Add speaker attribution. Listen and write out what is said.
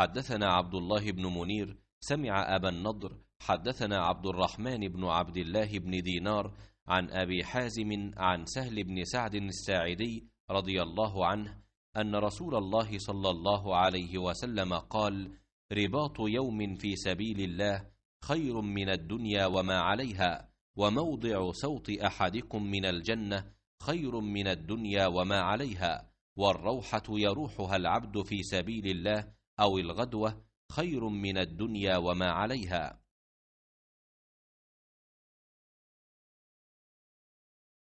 Speaker 1: حدثنا عبد الله بن منير
Speaker 2: سمع أبا النضر حدثنا عبد الرحمن بن عبد الله بن دينار عن أبي حازم عن سهل بن سعد الساعدي رضي الله عنه أن رسول الله صلى الله عليه وسلم قال رباط يوم في سبيل الله خير من الدنيا وما عليها وموضع صوت أحدكم من الجنة خير من الدنيا وما عليها والروحة يروحها العبد في سبيل الله أو الغدوة خير من الدنيا
Speaker 1: وما عليها